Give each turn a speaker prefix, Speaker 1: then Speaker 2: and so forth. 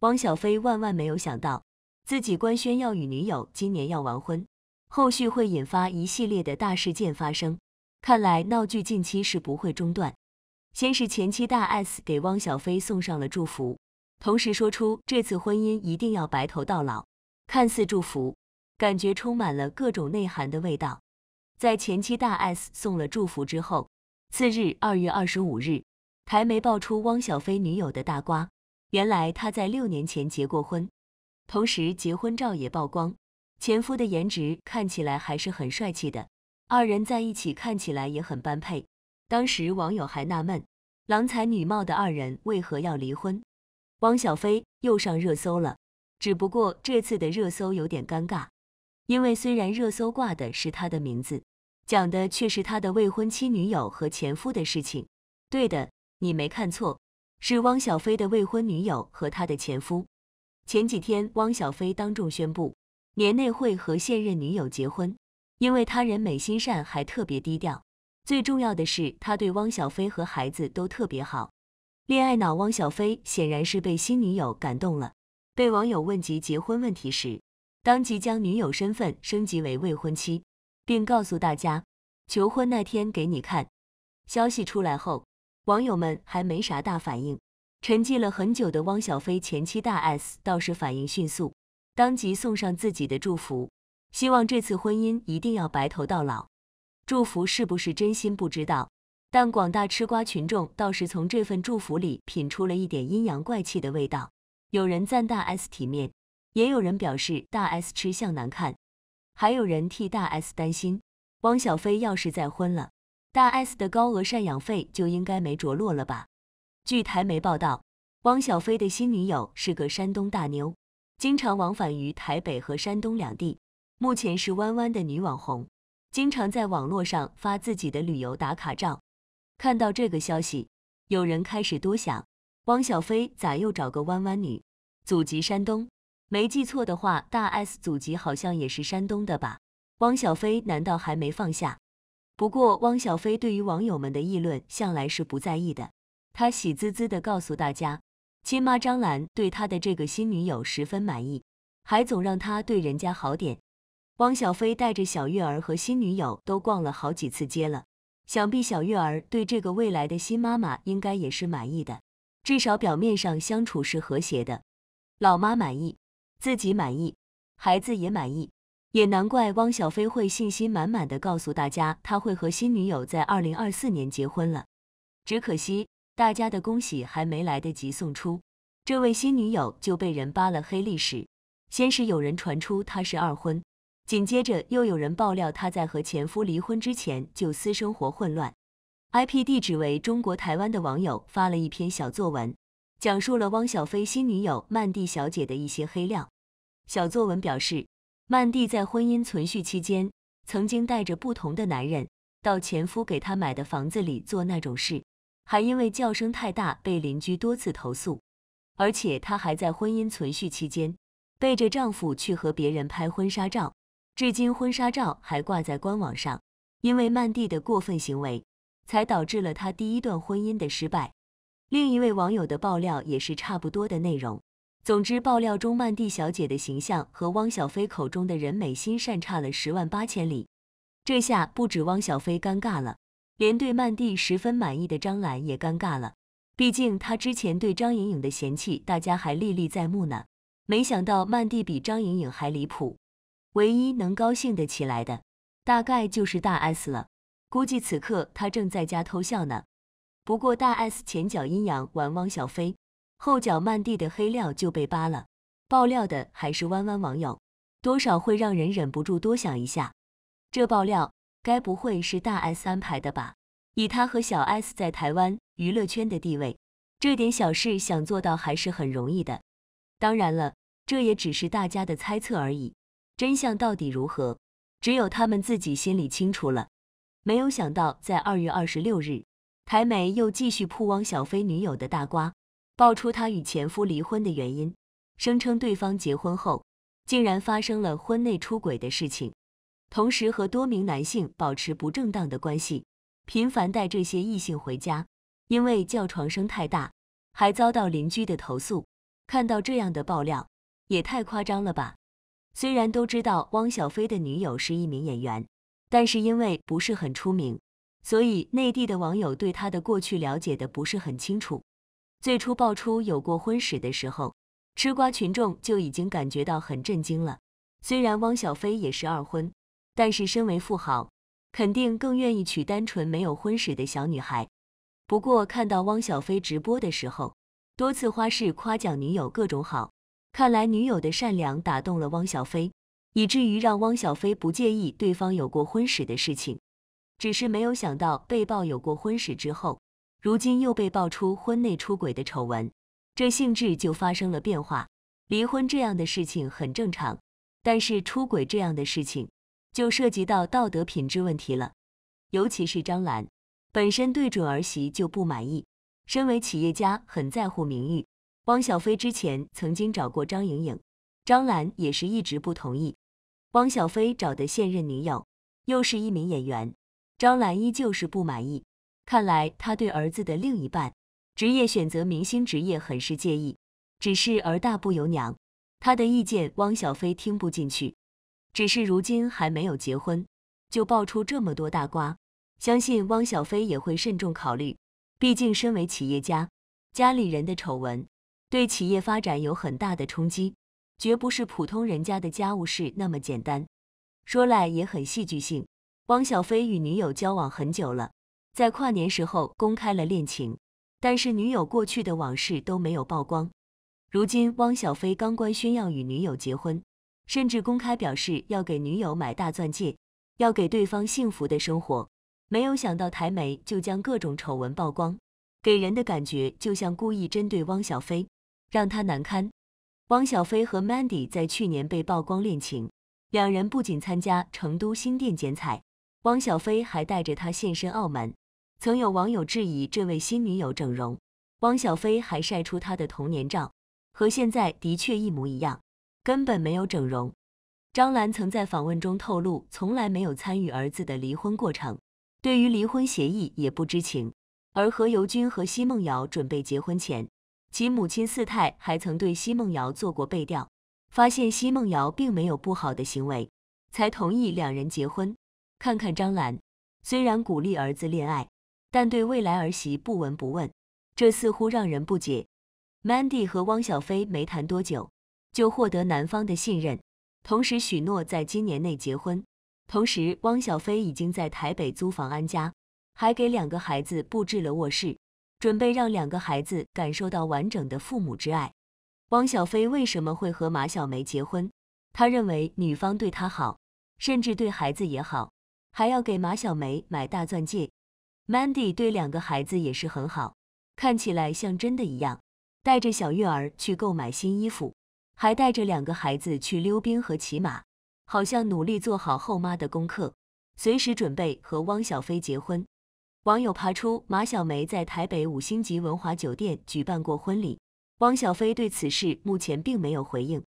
Speaker 1: 汪小菲万万没有想到，自己官宣要与女友今年要完婚，后续会引发一系列的大事件发生。看来闹剧近期是不会中断。先是前妻大 S 给汪小菲送上了祝福，同时说出这次婚姻一定要白头到老，看似祝福，感觉充满了各种内涵的味道。在前妻大 S 送了祝福之后，次日二月二十五日，台媒爆出汪小菲女友的大瓜。原来他在六年前结过婚，同时结婚照也曝光，前夫的颜值看起来还是很帅气的，二人在一起看起来也很般配。当时网友还纳闷，郎才女貌的二人为何要离婚？汪小菲又上热搜了，只不过这次的热搜有点尴尬，因为虽然热搜挂的是他的名字，讲的却是他的未婚妻、女友和前夫的事情。对的，你没看错。是汪小菲的未婚女友和他的前夫。前几天，汪小菲当众宣布年内会和现任女友结婚，因为他人美心善，还特别低调。最重要的是，他对汪小菲和孩子都特别好。恋爱脑汪小菲显然是被新女友感动了。被网友问及结婚问题时，当即将女友身份升级为未婚妻，并告诉大家：“求婚那天给你看。”消息出来后。网友们还没啥大反应，沉寂了很久的汪小菲前妻大 S 倒是反应迅速，当即送上自己的祝福，希望这次婚姻一定要白头到老。祝福是不是真心不知道，但广大吃瓜群众倒是从这份祝福里品出了一点阴阳怪气的味道。有人赞大 S 体面，也有人表示大 S 吃相难看，还有人替大 S 担心，汪小菲要是再婚了。大 S 的高额赡养费就应该没着落了吧？据台媒报道，汪小菲的新女友是个山东大妞，经常往返于台北和山东两地，目前是弯弯的女网红，经常在网络上发自己的旅游打卡照。看到这个消息，有人开始多想：汪小菲咋又找个弯弯女？祖籍山东，没记错的话，大 S 祖籍好像也是山东的吧？汪小菲难道还没放下？不过，汪小菲对于网友们的议论向来是不在意的。他喜滋滋的告诉大家，亲妈张兰对他的这个新女友十分满意，还总让他对人家好点。汪小菲带着小月儿和新女友都逛了好几次街了，想必小月儿对这个未来的新妈妈应该也是满意的，至少表面上相处是和谐的。老妈满意，自己满意，孩子也满意。也难怪汪小菲会信心满满的告诉大家，他会和新女友在二零二四年结婚了。只可惜，大家的恭喜还没来得及送出，这位新女友就被人扒了黑历史。先是有人传出她是二婚，紧接着又有人爆料她在和前夫离婚之前就私生活混乱。IP 地址为中国台湾的网友发了一篇小作文，讲述了汪小菲新女友曼蒂小姐的一些黑料。小作文表示。曼蒂在婚姻存续期间，曾经带着不同的男人到前夫给她买的房子里做那种事，还因为叫声太大被邻居多次投诉。而且她还在婚姻存续期间，背着丈夫去和别人拍婚纱照，至今婚纱照还挂在官网上。因为曼蒂的过分行为，才导致了她第一段婚姻的失败。另一位网友的爆料也是差不多的内容。总之，爆料中曼蒂小姐的形象和汪小菲口中的人美心善差了十万八千里。这下不止汪小菲尴尬了，连对曼蒂十分满意的张兰也尴尬了。毕竟他之前对张颖颖的嫌弃，大家还历历在目呢。没想到曼蒂比张颖颖还离谱。唯一能高兴得起来的，大概就是大 S 了。估计此刻她正在家偷笑呢。不过大 S 前脚阴阳玩汪小菲。后脚曼蒂的黑料就被扒了，爆料的还是弯弯网友，多少会让人忍不住多想一下，这爆料该不会是大 S 安排的吧？以她和小 S 在台湾娱乐圈的地位，这点小事想做到还是很容易的。当然了，这也只是大家的猜测而已，真相到底如何，只有他们自己心里清楚了。没有想到，在二月二十六日，台媒又继续曝汪小菲女友的大瓜。爆出她与前夫离婚的原因，声称对方结婚后竟然发生了婚内出轨的事情，同时和多名男性保持不正当的关系，频繁带这些异性回家，因为叫床声太大，还遭到邻居的投诉。看到这样的爆料，也太夸张了吧！虽然都知道汪小菲的女友是一名演员，但是因为不是很出名，所以内地的网友对她的过去了解的不是很清楚。最初爆出有过婚史的时候，吃瓜群众就已经感觉到很震惊了。虽然汪小菲也是二婚，但是身为富豪，肯定更愿意娶单纯没有婚史的小女孩。不过看到汪小菲直播的时候，多次花式夸奖女友各种好，看来女友的善良打动了汪小菲，以至于让汪小菲不介意对方有过婚史的事情。只是没有想到被曝有过婚史之后。如今又被爆出婚内出轨的丑闻，这性质就发生了变化。离婚这样的事情很正常，但是出轨这样的事情就涉及到道德品质问题了。尤其是张兰，本身对准儿媳就不满意，身为企业家很在乎名誉。汪小菲之前曾经找过张莹颖，张兰也是一直不同意。汪小菲找的现任女友又是一名演员，张兰依旧是不满意。看来他对儿子的另一半职业选择、明星职业很是介意，只是儿大不由娘，他的意见汪小菲听不进去。只是如今还没有结婚，就爆出这么多大瓜，相信汪小菲也会慎重考虑。毕竟身为企业家，家里人的丑闻对企业发展有很大的冲击，绝不是普通人家的家务事那么简单。说来也很戏剧性，汪小菲与女友交往很久了。在跨年时候公开了恋情，但是女友过去的往事都没有曝光。如今汪小菲刚官宣要与女友结婚，甚至公开表示要给女友买大钻戒，要给对方幸福的生活。没有想到台媒就将各种丑闻曝光，给人的感觉就像故意针对汪小菲，让他难堪。汪小菲和 Mandy 在去年被曝光恋情，两人不仅参加成都新店剪彩，汪小菲还带着他现身澳门。曾有网友质疑这位新女友整容，汪小菲还晒出她的童年照，和现在的确一模一样，根本没有整容。张兰曾在访问中透露，从来没有参与儿子的离婚过程，对于离婚协议也不知情。而何猷君和奚梦瑶准备结婚前，其母亲四太还曾对奚梦瑶做过背调，发现奚梦瑶并没有不好的行为，才同意两人结婚。看看张兰，虽然鼓励儿子恋爱。但对未来儿媳不闻不问，这似乎让人不解。Mandy 和汪小菲没谈多久，就获得男方的信任，同时许诺在今年内结婚。同时，汪小菲已经在台北租房安家，还给两个孩子布置了卧室，准备让两个孩子感受到完整的父母之爱。汪小菲为什么会和马小梅结婚？他认为女方对他好，甚至对孩子也好，还要给马小梅买大钻戒。Mandy 对两个孩子也是很好，看起来像真的一样，带着小月儿去购买新衣服，还带着两个孩子去溜冰和骑马，好像努力做好后妈的功课，随时准备和汪小菲结婚。网友扒出马小梅在台北五星级文华酒店举办过婚礼，汪小菲对此事目前并没有回应。